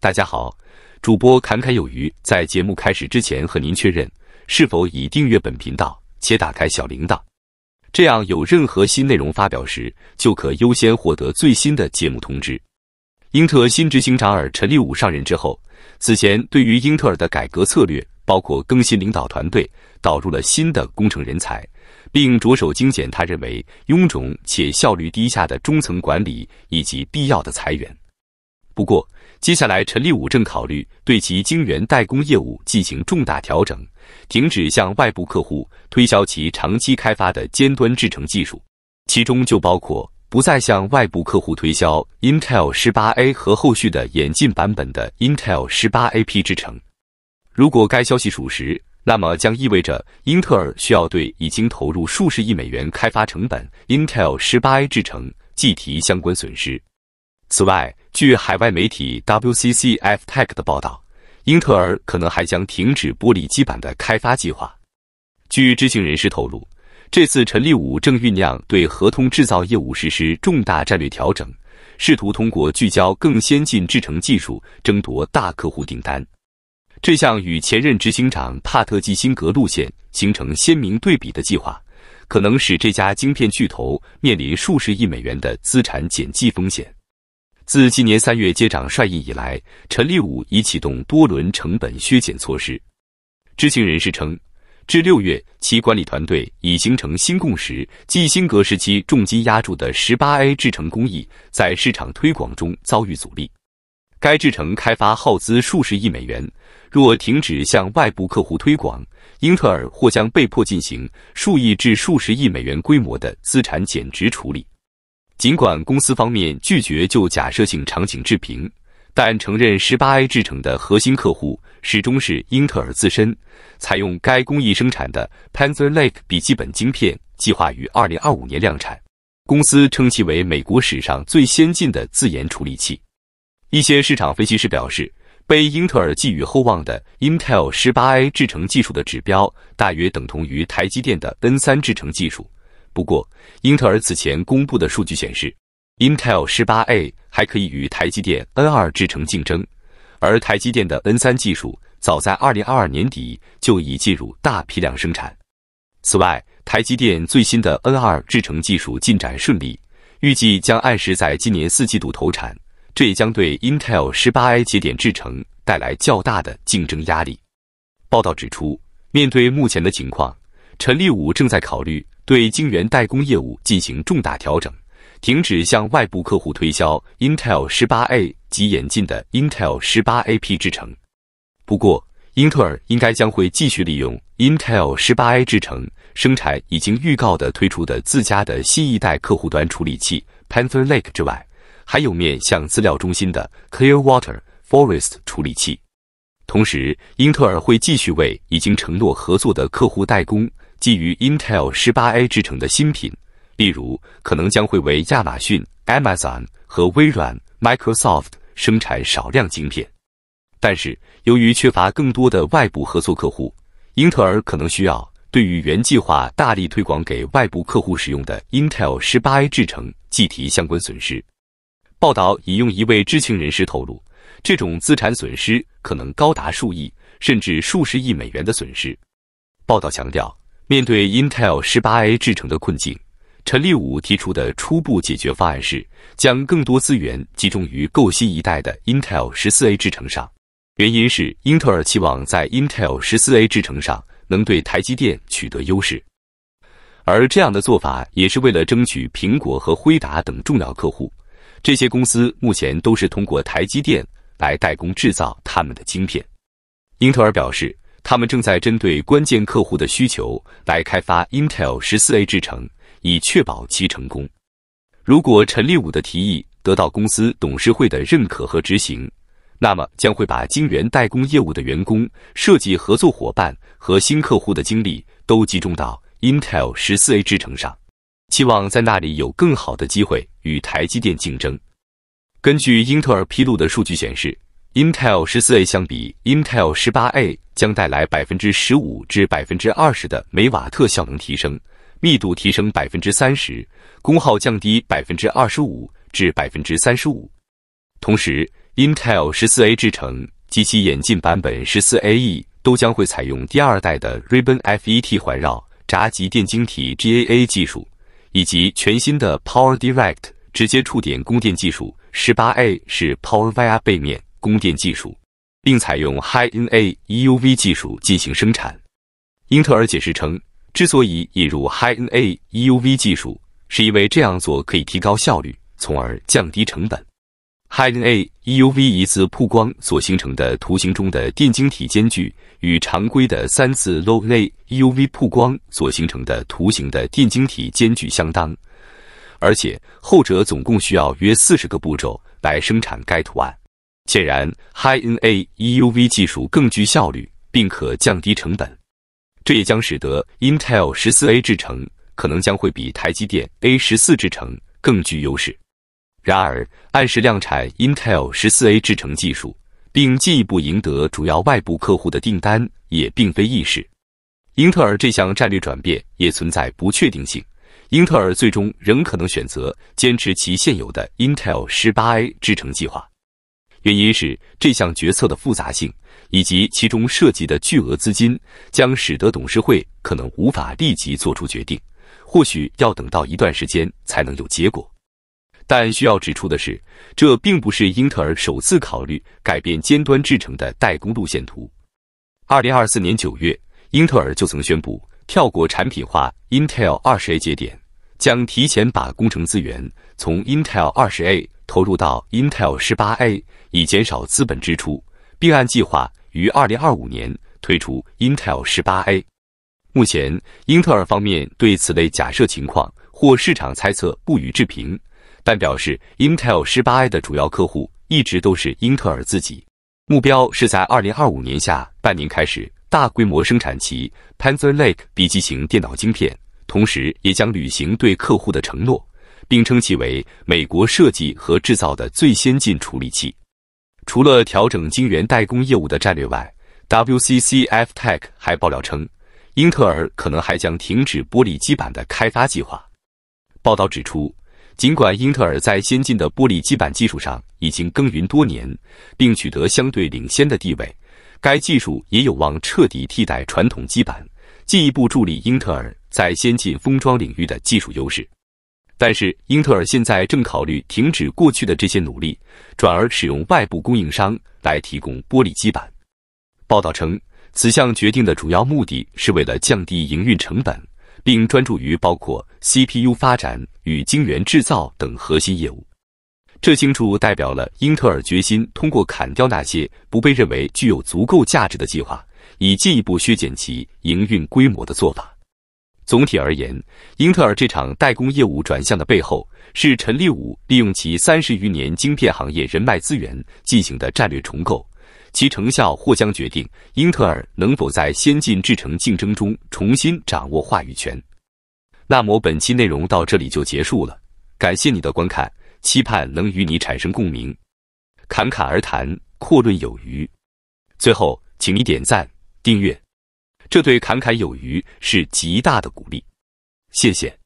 大家好，主播侃侃有余。在节目开始之前，和您确认是否已订阅本频道且打开小铃铛，这样有任何新内容发表时，就可优先获得最新的节目通知。英特尔新执行长尔陈立武上任之后，此前对于英特尔的改革策略，包括更新领导团队、导入了新的工程人才，并着手精简他认为臃肿且效率低下的中层管理以及必要的裁员。不过，接下来陈立武正考虑对其晶圆代工业务进行重大调整，停止向外部客户推销其长期开发的尖端制程技术，其中就包括不再向外部客户推销 Intel 十八 A 和后续的演进版本的 Intel 十八 A P 制程。如果该消息属实，那么将意味着英特尔需要对已经投入数十亿美元开发成本 Intel 十八 A 制程计提相关损失。此外，据海外媒体 WCCF Tech 的报道，英特尔可能还将停止玻璃基板的开发计划。据知情人士透露，这次陈立武正酝酿对合同制造业务实施重大战略调整，试图通过聚焦更先进制程技术争夺大客户订单。这项与前任执行长帕特基辛格路线形成鲜明对比的计划，可能使这家晶片巨头面临数十亿美元的资产减记风险。自今年三月接掌帅印以来，陈立武已启动多轮成本削减措施。知情人士称，至六月，其管理团队已形成新共识：即辛格时期重金押注的 18A 制程工艺，在市场推广中遭遇阻力。该制程开发耗资数十亿美元，若停止向外部客户推广，英特尔或将被迫进行数亿至数十亿美元规模的资产减值处理。尽管公司方面拒绝就假设性场景置评，但承认 18A 制程的核心客户始终是英特尔自身。采用该工艺生产的 p a n z r l a k e 笔记本晶片计划于2025年量产。公司称其为美国史上最先进的自研处理器。一些市场分析师表示，被英特尔寄予厚望的 Intel 18A 制程技术的指标，大约等同于台积电的 N3 制程技术。不过，英特尔此前公布的数据显示，Intel 18A 还可以与台积电 N2 制程竞争，而台积电的 N3 技术早在2022年底就已进入大批量生产。此外，台积电最新的 N2 制程技术进展顺利，预计将按时在今年四季度投产，这也将对 Intel 18A 节点制程带来较大的竞争压力。报道指出，面对目前的情况，陈立武正在考虑。对晶圆代工业务进行重大调整，停止向外部客户推销 Intel 十八 A 及引进的 Intel 十八 A P 制程。不过，英特尔应该将会继续利用 Intel 十八 A 制程生产已经预告的推出的自家的新一代客户端处理器 Panther Lake 之外，还有面向资料中心的 Clearwater Forest 处理器。同时，英特尔会继续为已经承诺合作的客户代工。基于 Intel 十八 A 制程的新品，例如可能将会为亚马逊 Amazon 和微软 Microsoft 生产少量晶片。但是由于缺乏更多的外部合作客户，英特尔可能需要对于原计划大力推广给外部客户使用的 Intel 十八 A 制程计提相关损失。报道引用一位知情人士透露，这种资产损失可能高达数亿甚至数十亿美元的损失。报道强调。面对 Intel 十八 A 制程的困境，陈立武提出的初步解决方案是将更多资源集中于购新一代的 Intel 十四 A 制程上。原因是英特尔期望在 Intel 十四 A 制程上能对台积电取得优势，而这样的做法也是为了争取苹果和辉达等重要客户。这些公司目前都是通过台积电来代工制造他们的晶片。英特尔表示。他们正在针对关键客户的需求来开发 Intel 十四 A 制程，以确保其成功。如果陈立武的提议得到公司董事会的认可和执行，那么将会把晶圆代工业务的员工、设计合作伙伴和新客户的精力都集中到 Intel 十四 A 制程上，期望在那里有更好的机会与台积电竞争。根据英特尔披露的数据显示，Intel 十四 A 相比 Intel 十八 A。将带来百分之十五至百分之二十的每瓦特效能提升，密度提升百分之三十，功耗降低百分之二十五至百分之三十五。同时，Intel 十四 A 制程及其演进版本十四 AE 都将会采用第二代的 Ribbon FET 环绕闸极电晶体 GAA 技术，以及全新的 Power Direct 直接触点供电技术。十八 A 是 Power v i a 背面供电技术。并采用 High NA EUV 技术进行生产。英特尔解释称，之所以引入 High NA EUV 技术，是因为这样做可以提高效率，从而降低成本。High NA EUV 一次曝光所形成的图形中的电晶体间距与常规的三次 Low NA EUV 曝光所形成的图形的电晶体间距相当，而且后者总共需要约四十个步骤来生产该图案。显然，High N A E U V 技术更具效率，并可降低成本，这也将使得 Intel 十四 A 制程可能将会比台积电 A 十四制程更具优势。然而，按时量产 Intel 十四 A 制程技术，并进一步赢得主要外部客户的订单，也并非易事。英特尔这项战略转变也存在不确定性，英特尔最终仍可能选择坚持其现有的 Intel 十八 A 制程计划。原因是这项决策的复杂性，以及其中涉及的巨额资金，将使得董事会可能无法立即做出决定，或许要等到一段时间才能有结果。但需要指出的是，这并不是英特尔首次考虑改变尖端制程的代工路线图。二零二四年九月，英特尔就曾宣布跳过产品化 Intel 二十 A 节点，将提前把工程资源从 Intel 二十 A。投入到 Intel 十八 A 以减少资本支出，并按计划于二零二五年推出 Intel 十八 A。目前，英特尔方面对此类假设情况或市场猜测不予置评，但表示 Intel 十八 A 的主要客户一直都是英特尔自己。目标是在二零二五年下半年开始大规模生产其 Panther Lake 笔记型电脑晶片，同时也将履行对客户的承诺。并称其为美国设计和制造的最先进处理器。除了调整晶圆代工业务的战略外，WCCF Tech 还爆料称，英特尔可能还将停止玻璃基板的开发计划。报道指出，尽管英特尔在先进的玻璃基板技术上已经耕耘多年，并取得相对领先的地位，该技术也有望彻底替代传统基板，进一步助力英特尔在先进封装领域的技术优势。但是，英特尔现在正考虑停止过去的这些努力，转而使用外部供应商来提供玻璃基板。报道称，此项决定的主要目的是为了降低营运成本，并专注于包括 CPU 发展与晶圆制造等核心业务。这清楚代表了英特尔决心通过砍掉那些不被认为具有足够价值的计划，以进一步削减其营运规模的做法。总体而言，英特尔这场代工业务转向的背后，是陈立武利用其三十余年晶片行业人脉资源进行的战略重构，其成效或将决定英特尔能否在先进制程竞争中重新掌握话语权。那么本期内容到这里就结束了，感谢你的观看，期盼能与你产生共鸣，侃侃而谈，阔论有余。最后，请你点赞、订阅。这对侃侃有余是极大的鼓励，谢谢。